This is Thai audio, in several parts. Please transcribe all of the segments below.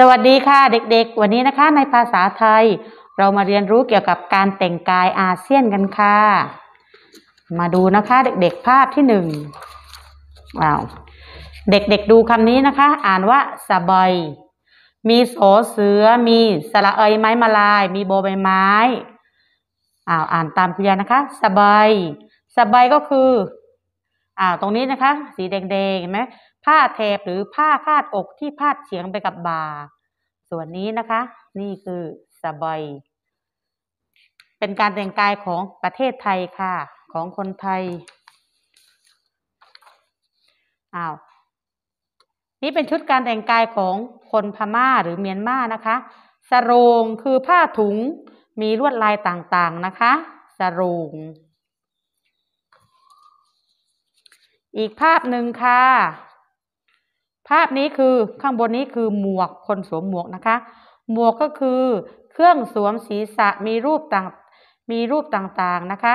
สวัสดีค่ะเด็กๆวันนี้นะคะในภาษาไทยเรามาเรียนรู้เกี่ยวกับการแต่งกายอาเซียนกันค่ะ มาดูนะคะ เด็กๆ ภาพที่หนึ่งว้าวเด็กๆดูคำนี้นะคะ อ่านว่าสบายมีโสเสือมีสระเอยไม้มาลาย มีโบใบไม้อ้าว อ่านตามคุณยายนะคะสบายสบายก็คืออ้าวตรงนี้นะคะ สีแดงๆเห็นไหมผ้าเทปหรือผ้าคาดอกที่พาดเฉียงไปกับบาส่วนนี้นะคะนี่คือสบายเป็นการแต่งกายของประเทศไทยค่ะของคนไทยอ้าวนี่เป็นชุดการแต่งกายของคนพม่าหรือเมียนมานะคะสรงคือผ้าถุงมีลวดลายต่างๆนะคะสรง อีกภาพหนึ่งค่ะภาพนี้คือข้างบนนี้คือหมวกคนสวมหมวกนะคะ หมวกก็คือเครื่องสวมศีรษะมีรูปต่างมีรูปต่างๆนะคะ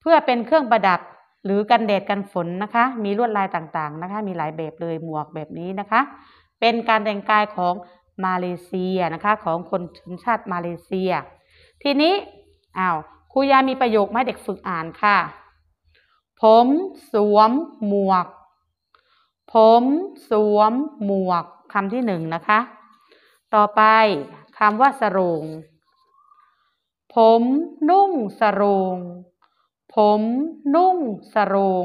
เพื่อเป็นเครื่องประดับหรือกันแดดกันฝนนะคะ มีลวดลายต่างๆนะคะมีหลายแบบเลยหมวกแบบนี้นะคะ เป็นการแต่งกายของมาเลเซียนะคะของคนชนชาติมาเลเซีย ทีนี้อ้าวครูยามีประโยคไหมเด็กฝึกอ่านค่ะ ผมสวมหมวกผม สวมหมวก คำที่หนึ่งนะคะ ต่อไปคำว่าสรง ผมนุ่งสรง ผม นุ่งสรง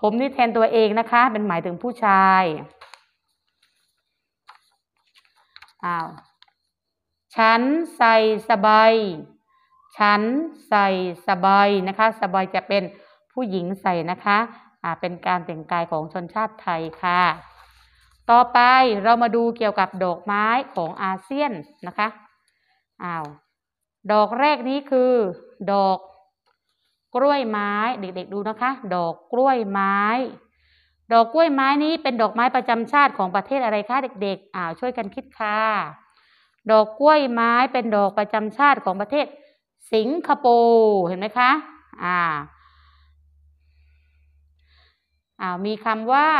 ผมนี่แทนตัวเองนะคะ เป็นหมายถึงผู้ชาย อ้าว ฉันใส่สบายฉันใส่สบายนะคะ สบายจะเป็นผู้หญิงใส่นะคะเป็นการแต่งกายของชนชาติไทยค่ะ ต่อไปเรามาดูเกี่ยวกับดอกไม้ของอาเซียนนะคะ อ้าว ดอกแรกนี้คือดอก กล้วยไม้เด็กๆดูนะคะ ดอกกล้วยไม้ ดอกกล้วยไม้นี้เป็นดอกไม้ประจำชาติของประเทศอะไรคะ เด็กๆ อ้าว ช่วยกันคิดค่ะ ดอกกล้วยไม้เป็นดอกประจำชาติของประเทศสิงคโปร์เห็นไหมคะ อ่าอามีคำว่า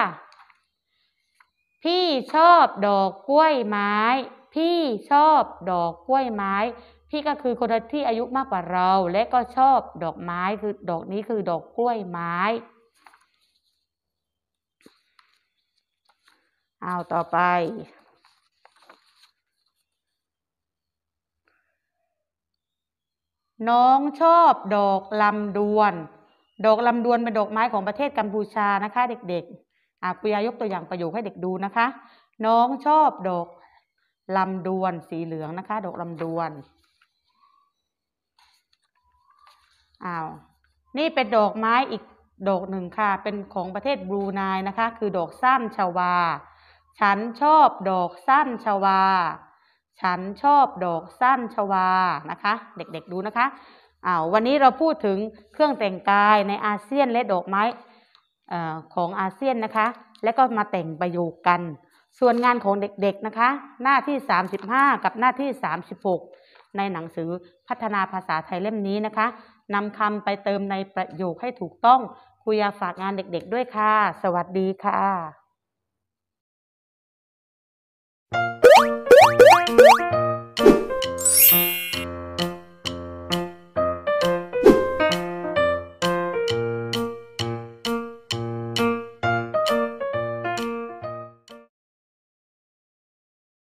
พี่ชอบดอกกล้วยไม้พี่ชอบดอกกล้วยไม้ พี่ก็คือคนที่อายุมากกว่าเราและก็ชอบดอกไม้คือดอกนี้คือดอกกล้วยไม้ เอาต่อไป น้องชอบดอกลำดวนดอกลำดวนเป็นดอกไม้ของประเทศกัมพูชานะคะเด็กๆคุยายกตัวอย่างประโยคให้เด็กดูนะคะ น้องชอบดอกลำดวนสีเหลืองนะคะ ดอกลำดวนอ้าวนี่เป็นดอกไม้อีกดอกหนึ่งค่ะ เป็นของประเทศบรูไนนะคะ คือดอกสั้นชวา ฉันชอบดอกสั้นชวา ฉันชอบดอกสั้นชวานะคะ เด็กๆดูนะคะอาววันนี้เราพูดถึงเครื่องแต่งกายในอาเซียนและดอกไม้อของอาเซียนนะคะ แล้วก็มาแต่งประโยคกัน ส่วนงานของเด็กๆนะคะ หน้าที่ 35 กับหน้าที่ 36 ในหนังสือพัฒนาภาษาไทยเล่มนี้นะคะนำคำไปเติมในประโยคให้ถูกต้องคุยาฝากงานเด็กๆด้วยค่ะ สวัสดีค่ะ